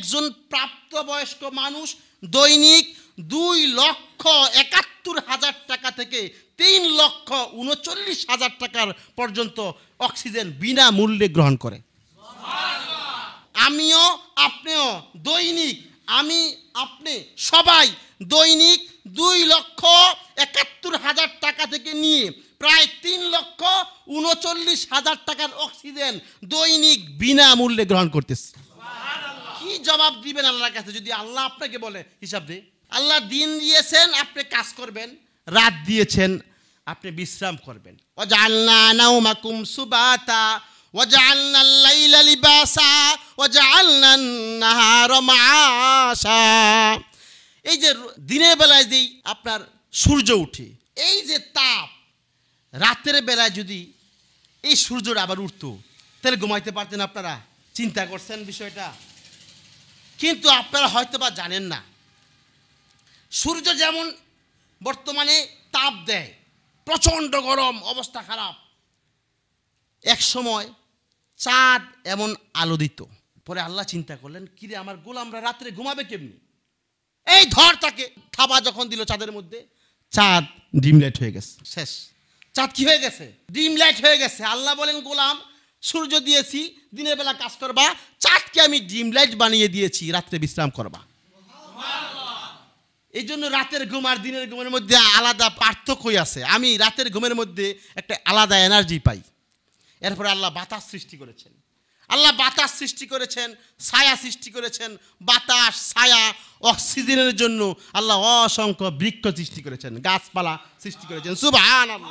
একজন প্রাপ্তবয়স্ক মানুষ দৈনিক দুই লক্ষ একাত্তর হাজার টাকা থেকে তিন লক্ষ উনচল্লিশ হাজার টাকার পর্যন্ত অক্সিজেন বিনামূল্যে গ্রহণ করে আমিও আপনিও দৈনিক আমি আপনি সবাই দৈনিক দুই লক্ষ একাত্তর হাজার টাকা থেকে নিয়ে প্রায় তিন লক্ষ উনচল্লিশ হাজার টাকার অক্সিজেন দৈনিক বিনামূল্যে গ্রহণ করতেছি জবাব দিবেন আল্লাহর কাছে যদি আল্লাহ আপনাকে বলে হিসাব দে আল্লাহ দিন দিয়েছেন আপনি কাজ করবেন রাত দিয়েছেন আপনি বিশ্রাম করবেন ওয়াজআলনা নাওমাকুম সুবাতা ওয়াজআলনা লাইলা লিবাসা ওয়াজআলনা নাহারা মাআশা এই যে দিনের বেলায় যেই আপনার সূর্য উঠে এই যে তাপ রাতের বেলায় যদি এই সূর্যটা আবার উঠতো তাহলে ঘুমাইতে পারতেন আপনারা চিন্তা করছেন বিষয়টা কিন্তু আপনারা হয়তো বা জানেন না সূর্য যেমন বর্তমানে তাপ দেয় প্রচণ্ড গরম অবস্থা খারাপ এক সময় চাঁদ এমন আলো দিত পরে আল্লাহ চিন্তা করলেন কিরে আমার গোলামরা রাত্রে ঘুমাবে কেমনি এই ধর তাকে থাবা যখন দিল চাঁদের মধ্যে চাঁদ ডিম লাইট হয়ে গেছে শেষ চাঁদ কি হয়ে গেছে ডিম লাইট হয়ে গেছে আল্লাহ বলেন গোলাম সূর্য দিয়েছি দিনের বেলা কাজ করবা চাঁদকে আমি ডিম লাইট বানিয়ে দিয়েছি রাত্রে বিশ্রাম করবা এই জন্য রাতের ঘুম আর দিনের ঘুমের মধ্যে আলাদা পার্থক্যই আছে আমি রাতের ঘুমের মধ্যে একটা আলাদা এনার্জি পাই এরপরে আল্লাহ বাতাস সৃষ্টি করেছেন আল্লাহ বাতাস সৃষ্টি করেছেন ছায়া সৃষ্টি করেছেন বাতাস ছায়া অক্সিজেনের জন্য আল্লাহ অসংখ্য বৃক্ষ সৃষ্টি করেছেন গাছপালা সৃষ্টি করেছেন সুবাহ আল্লাহ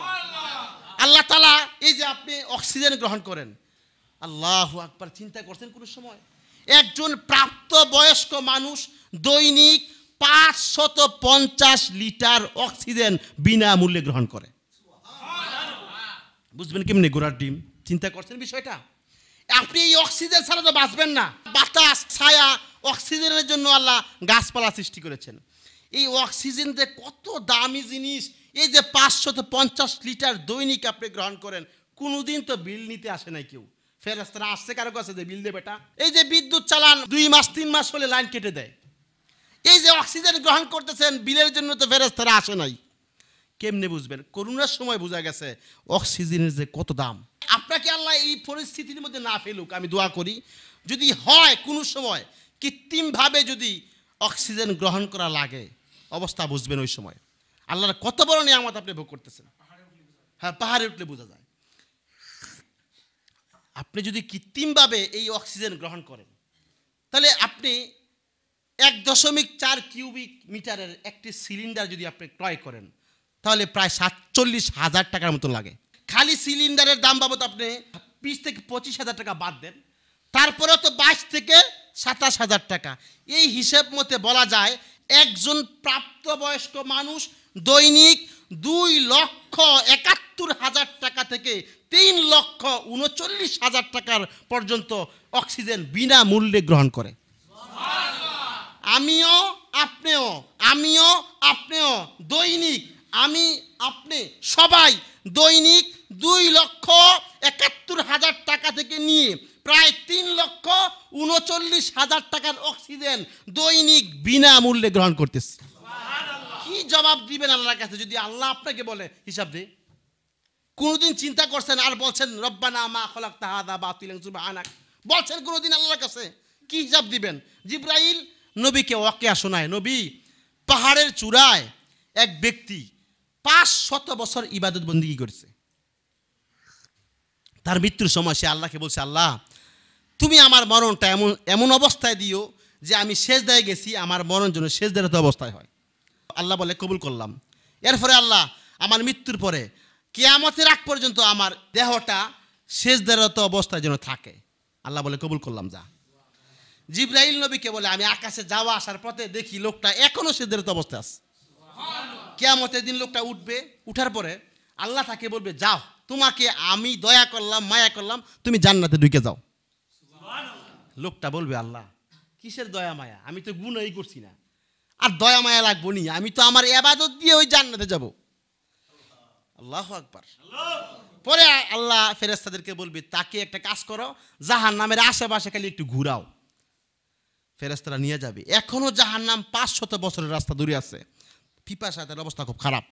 আল্লাহ তালা এই যে আপনি অক্সিজেন গ্রহণ করেন আল্লাহ আকবার চিন্তা করছেন কোনো সময় একজন প্রাপ্ত বয়স্ক মানুষ দৈনিক পাঁচশত পঞ্চাশ লিটার অক্সিজেন বিনামূল্যে গ্রহণ করে বুঝবেন কেমনি গোড়ার ডিম চিন্তা করছেন বিষয়টা আপনি এই অক্সিজেন ছাড়া তো বাঁচবেন না বাতাস ছায়া অক্সিজেনের জন্য আল্লাহ গাছপালা সৃষ্টি করেছেন এই অক্সিজেন যে কত দামি জিনিস এই যে পাঁচশত পঞ্চাশ লিটার দৈনিক আপনি গ্রহণ করেন কোনোদিন তো বিল নিতে আসে নাই কেউ ফেরাস্তারা আসছে কারো কাছে যে বিল দেবে এই যে বিদ্যুৎ চালান দুই মাস তিন মাস হলে লাইন কেটে দেয় এই যে অক্সিজেন গ্রহণ করতেছেন বিলের জন্য তো ফেরাস্তারা আসে নাই কেমনে বুঝবেন করোনার সময় বোঝা গেছে অক্সিজেনের যে কত দাম আপনাকে আল্লাহ এই পরিস্থিতির মধ্যে না ফেলুক আমি দোয়া করি যদি হয় কোনো সময় কৃত্রিমভাবে যদি অক্সিজেন গ্রহণ করা লাগে অবস্থা বুঝবেন ওই সময় আল্লাহর কত বড় নিয়ামত আপনি ভোগ করতেছেন হ্যাঁ পাহাড়ে উঠলে বোঝা যায় আপনি যদি কৃত্রিমভাবে এই অক্সিজেন গ্রহণ করেন তাহলে আপনি এক দশমিক চার কিউবিক মিটারের একটি সিলিন্ডার যদি আপনি ক্রয় করেন তাহলে প্রায় সাতচল্লিশ হাজার টাকার মতো লাগে খালি সিলিন্ডারের দাম বাবদ আপনি বিশ থেকে পঁচিশ হাজার টাকা বাদ দেন তারপরে তো বাইশ থেকে সাতাশ হাজার টাকা এই হিসেব মতে বলা যায় একজন প্রাপ্তবয়স্ক মানুষ দৈনিক দুই লক্ষ একাত্তর হাজার টাকা থেকে তিন লক্ষ উনচল্লিশ হাজার টাকার পর্যন্ত অক্সিজেন বিনামূল্যে গ্রহণ করে আমিও আপনিও আমিও আপনিও দৈনিক আমি আপনি সবাই দৈনিক দুই লক্ষ একাত্তর হাজার টাকা থেকে নিয়ে প্রায় তিন লক্ষ উনচল্লিশ হাজার টাকার অক্সিজেন দৈনিক বিনামূল্যে গ্রহণ করতেছে জবাব দিবেন আল্লাহর কাছে যদি আল্লাহ আপনাকে বলে হিসাব দে কোনোদিন চিন্তা করছেন আর বলছেন রব্বানা মা খলাক তাহাদা বা তুলেংসুবা আনাক বলছেন কোনোদিন আল্লাহর কাছে কি হিসাব দিবেন জিব্রাইল নবীকে ওয়াকিয়া শোনায় নবী পাহাড়ের চূড়ায় এক ব্যক্তি পাঁচ শত বছর ইবাদত বন্দী করেছে তার মৃত্যুর সময় সে আল্লাহকে বলছে আল্লাহ তুমি আমার মরণটা এমন এমন অবস্থায় দিও যে আমি শেষ দায় গেছি আমার মরণ জন্য শেষ দাঁড়াতে অবস্থায় হয় আল্লাহ বলে কবুল করলাম এরপরে আল্লাহ আমার মৃত্যুর পরে কেয়ামতের আগ পর্যন্ত আমার দেহটা দেরত অবস্থায় যেন থাকে আল্লাহ বলে কবুল করলাম যা জিব্রাইল নবীকে বলে আমি আকাশে যাওয়া আসার পথে দেখি লোকটা এখনও দেরত অবস্থায় আছে কেয়ামতের দিন লোকটা উঠবে উঠার পরে আল্লাহ তাকে বলবে যাও তোমাকে আমি দয়া করলাম মায়া করলাম তুমি জান্নাতে ঢুকে যাও লোকটা বলবে আল্লাহ কিসের দয়া মায়া আমি তো গুণই করছি না আর দয়া মায়া লাগবো নি আমি তো আমার এবাদত দিয়ে ওই জান্নাতে যাব আল্লাহ আকবার পরে আল্লাহ ফেরেস্তাদেরকে বলবি তাকে একটা কাজ করো জাহান নামের আশেপাশে খালি একটু ঘুরাও ফেরেস্তারা নিয়ে যাবে এখনও জাহান নাম পাঁচশত বছরের রাস্তা দূরে আছে তার অবস্থা খুব খারাপ